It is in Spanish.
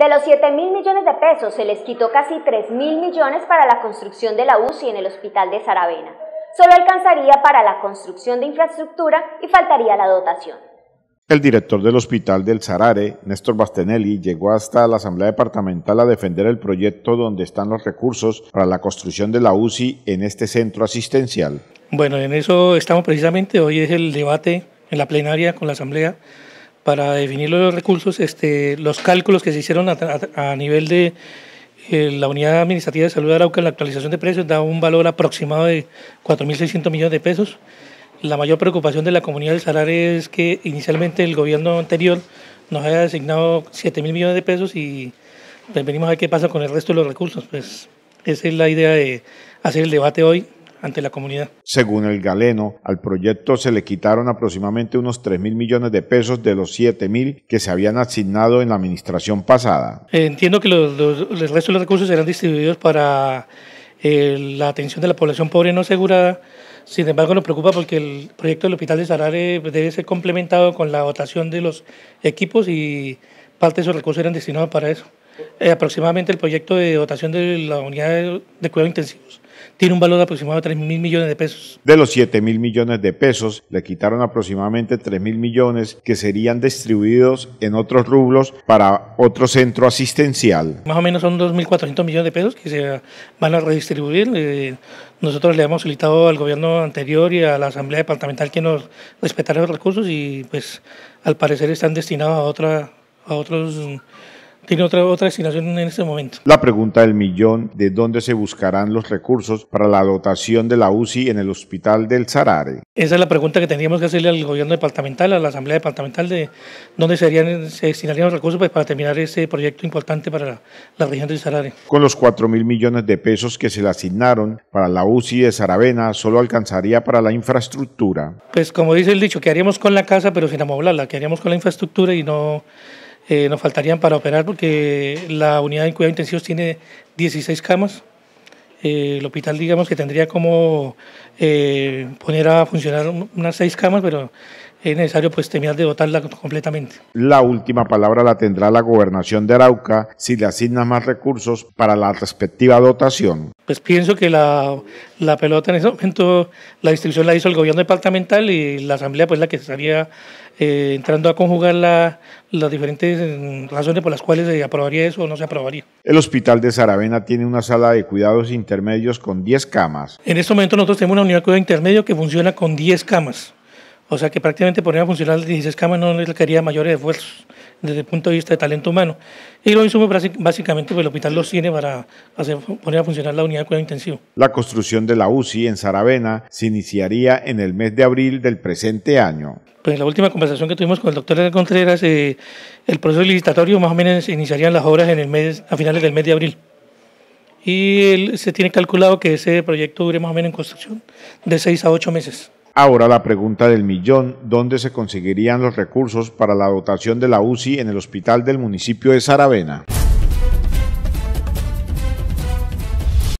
De los 7 mil millones de pesos se les quitó casi 3 mil millones para la construcción de la UCI en el hospital de Saravena. Solo alcanzaría para la construcción de infraestructura y faltaría la dotación. El director del hospital del Sarare, Néstor Bastenelli, llegó hasta la Asamblea Departamental a defender el proyecto donde están los recursos para la construcción de la UCI en este centro asistencial. Bueno, en eso estamos precisamente. Hoy es el debate en la plenaria con la Asamblea para definir los recursos, este, los cálculos que se hicieron a, nivel de eh, la Unidad Administrativa de Salud de Arauca en la actualización de precios da un valor aproximado de 4.600 millones de pesos. La mayor preocupación de la comunidad del Salar es que inicialmente el gobierno anterior nos haya designado 7.000 millones de pesos y pues venimos a ver qué pasa con el resto de los recursos. Pues esa es la idea de hacer el debate hoy ante la comunidad. Según el galeno, al proyecto se le quitaron aproximadamente unos 3 mil millones de pesos de los 7 mil que se habían asignado en la administración pasada. Eh, entiendo que los, el resto de los recursos serán distribuidos para eh, la atención de la población pobre no asegurada. Sin embargo, nos preocupa porque el proyecto del Hospital de Sarare debe ser complementado con la dotación de los equipos y parte de esos recursos eran destinados para eso. Eh, aproximadamente el proyecto de dotación de la unidad de, de cuidados intensivos tiene un valor aproximado de aproximadamente mil millones de pesos. De los 7.000 mil millones de pesos, le quitaron aproximadamente 3.000 mil millones que serían distribuidos en otros rublos para otro centro asistencial. Más o menos son 2.400 millones de pesos que se van a redistribuir. Eh, nosotros le hemos solicitado al gobierno anterior y a la Asamblea Departamental que nos respetara los recursos y pues al parecer están destinados a, otra, a otros tiene otra, otra asignación en este momento. La pregunta del millón, ¿de dónde se buscarán los recursos para la dotación de la UCI en el Hospital del Sarare? Esa es la pregunta que tendríamos que hacerle al gobierno departamental, a la Asamblea Departamental, de dónde serían, se destinarían los recursos pues, para terminar ese proyecto importante para la, región del Sarare. Con los 4 mil millones de pesos que se le asignaron para la UCI de Saravena, solo alcanzaría para la infraestructura. Pues como dice el dicho, ¿qué haríamos con la casa pero sin amoblarla? ¿Qué haríamos con la infraestructura y no eh, nos faltarían para operar porque la unidad de cuidado intensivos tiene 16 camas. Eh, el hospital, digamos, que tendría como eh, poner a funcionar unas seis camas, pero es necesario pues terminar de dotarla completamente. La última palabra la tendrá la gobernación de Arauca si le asigna más recursos para la respectiva dotación. Pues pienso que la, la pelota en ese momento, la distribución la hizo el gobierno departamental y la asamblea pues la que estaría eh, entrando a conjugar las diferentes mm, razones por las cuales se aprobaría eso o no se aprobaría. El hospital de Saravena tiene una sala de cuidados intermedios con 10 camas. En este momento nosotros tenemos una unidad de cuidado intermedio que funciona con 10 camas. O sea que prácticamente poner a funcionar las 16 camas no requería mayores esfuerzos desde el punto de vista de talento humano. Y lo mismo básicamente pues, el hospital los tiene para poner a funcionar la unidad de cuidado intensivo. La construcción de la UCI en Saravena se iniciaría en el mes de abril del presente año. Pues en la última conversación que tuvimos con el doctor Contreras, eh, el proceso licitatorio más o menos se iniciarían las obras en el mes, a finales del mes de abril. Y se tiene calculado que ese proyecto dure más o menos en construcción de 6 a 8 meses. Ahora la pregunta del millón, ¿dónde se conseguirían los recursos para la dotación de la UCI en el hospital del municipio de Saravena?